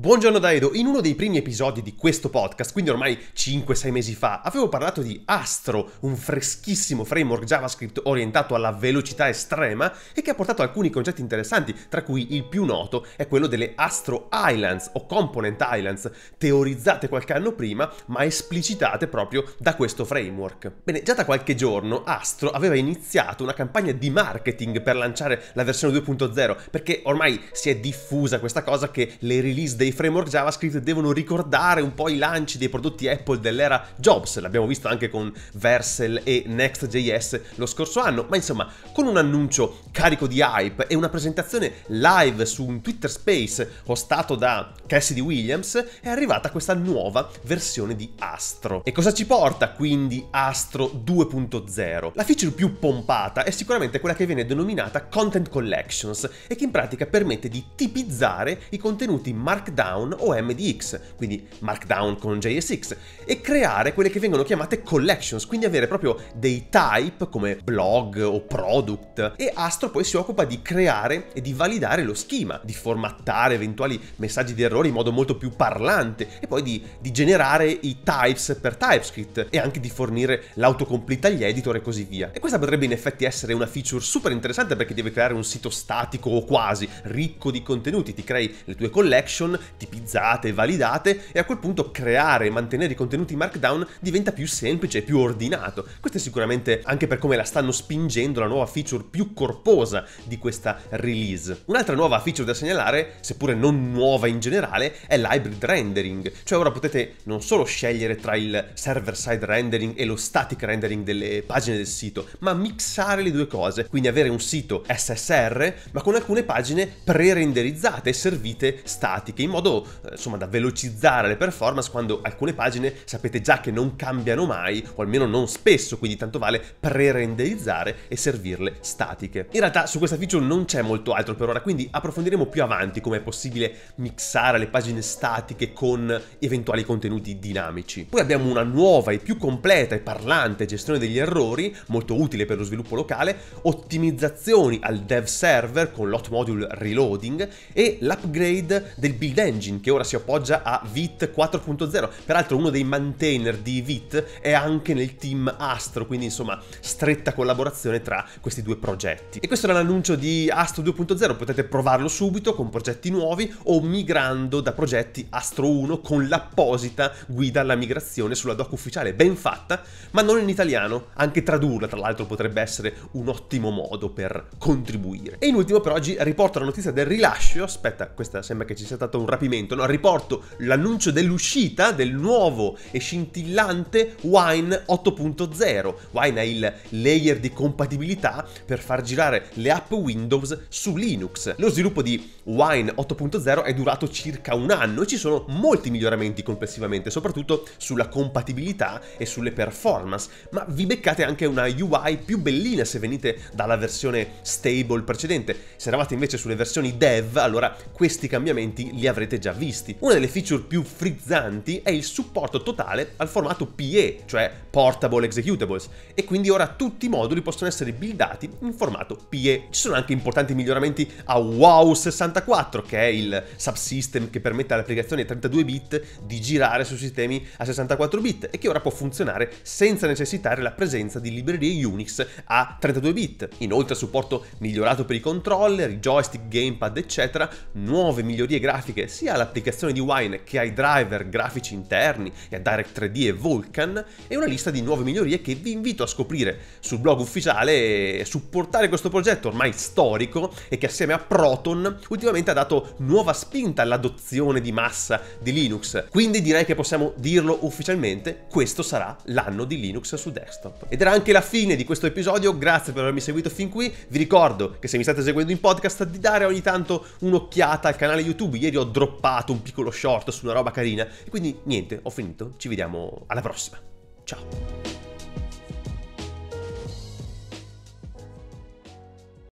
Buongiorno Daedo, in uno dei primi episodi di questo podcast, quindi ormai 5-6 mesi fa, avevo parlato di Astro, un freschissimo framework JavaScript orientato alla velocità estrema e che ha portato alcuni concetti interessanti, tra cui il più noto è quello delle Astro Islands o Component Islands, teorizzate qualche anno prima ma esplicitate proprio da questo framework. Bene, già da qualche giorno Astro aveva iniziato una campagna di marketing per lanciare la versione 2.0, perché ormai si è diffusa questa cosa che le release dei dei framework JavaScript devono ricordare un po' i lanci dei prodotti Apple dell'era Jobs, l'abbiamo visto anche con Versel e Next.js lo scorso anno, ma insomma con un annuncio carico di hype e una presentazione live su un Twitter Space hostato da Cassidy Williams è arrivata questa nuova versione di Astro. E cosa ci porta quindi Astro 2.0? La feature più pompata è sicuramente quella che viene denominata Content Collections e che in pratica permette di tipizzare i contenuti markdown Markdown o MDX, quindi Markdown con JSX, e creare quelle che vengono chiamate collections, quindi avere proprio dei type come blog o product. E Astro poi si occupa di creare e di validare lo schema, di formattare eventuali messaggi di errore in modo molto più parlante e poi di, di generare i types per TypeScript e anche di fornire l'autocomplete agli editor e così via. E questa potrebbe in effetti essere una feature super interessante perché deve creare un sito statico o quasi ricco di contenuti, ti crei le tue collection tipizzate, validate e a quel punto creare e mantenere i contenuti markdown diventa più semplice e più ordinato. Questo è sicuramente anche per come la stanno spingendo la nuova feature più corposa di questa release. Un'altra nuova feature da segnalare, seppure non nuova in generale, è l'hybrid rendering, cioè ora potete non solo scegliere tra il server side rendering e lo static rendering delle pagine del sito, ma mixare le due cose, quindi avere un sito SSR ma con alcune pagine pre-renderizzate e servite statiche in modo modo eh, insomma da velocizzare le performance quando alcune pagine sapete già che non cambiano mai o almeno non spesso quindi tanto vale pre-renderizzare e servirle statiche. In realtà su questa feature non c'è molto altro per ora quindi approfondiremo più avanti come è possibile mixare le pagine statiche con eventuali contenuti dinamici. Poi abbiamo una nuova e più completa e parlante gestione degli errori molto utile per lo sviluppo locale, ottimizzazioni al dev server con l'hot module reloading e l'upgrade del build Vid Engine che ora si appoggia a Vit 4.0. Peraltro uno dei maintainer di Vit è anche nel team Astro, quindi insomma stretta collaborazione tra questi due progetti. E questo era l'annuncio di Astro 2.0, potete provarlo subito con progetti nuovi o migrando da progetti Astro 1 con l'apposita guida alla migrazione sulla doc ufficiale, ben fatta, ma non in italiano, anche tradurla tra l'altro potrebbe essere un ottimo modo per contribuire. E in ultimo per oggi riporto la notizia del rilascio, aspetta, questa sembra che ci sia stato un rapimento, no, riporto l'annuncio dell'uscita del nuovo e scintillante Wine 8.0. Wine è il layer di compatibilità per far girare le app Windows su Linux. Lo sviluppo di Wine 8.0 è durato circa un anno e ci sono molti miglioramenti complessivamente, soprattutto sulla compatibilità e sulle performance, ma vi beccate anche una UI più bellina se venite dalla versione stable precedente. Se eravate invece sulle versioni dev, allora questi cambiamenti li avete avrete già visti. Una delle feature più frizzanti è il supporto totale al formato PE, cioè Portable Executables, e quindi ora tutti i moduli possono essere buildati in formato PE. Ci sono anche importanti miglioramenti a WOW64, che è il subsystem che permette all'applicazione 32 bit di girare su sistemi a 64 bit e che ora può funzionare senza necessitare la presenza di librerie Unix a 32 bit. Inoltre supporto migliorato per i controller, i joystick, gamepad, eccetera, nuove migliorie grafiche sia all'applicazione di Wine che ai driver grafici interni e a Direct3D e Vulkan e una lista di nuove migliorie che vi invito a scoprire sul blog ufficiale e supportare questo progetto ormai storico e che assieme a Proton ultimamente ha dato nuova spinta all'adozione di massa di Linux. Quindi direi che possiamo dirlo ufficialmente, questo sarà l'anno di Linux su desktop. Ed era anche la fine di questo episodio, grazie per avermi seguito fin qui, vi ricordo che se mi state seguendo in podcast di dare ogni tanto un'occhiata al canale YouTube, ieri ho droppato un piccolo short su una roba carina. E quindi niente, ho finito. Ci vediamo alla prossima. Ciao.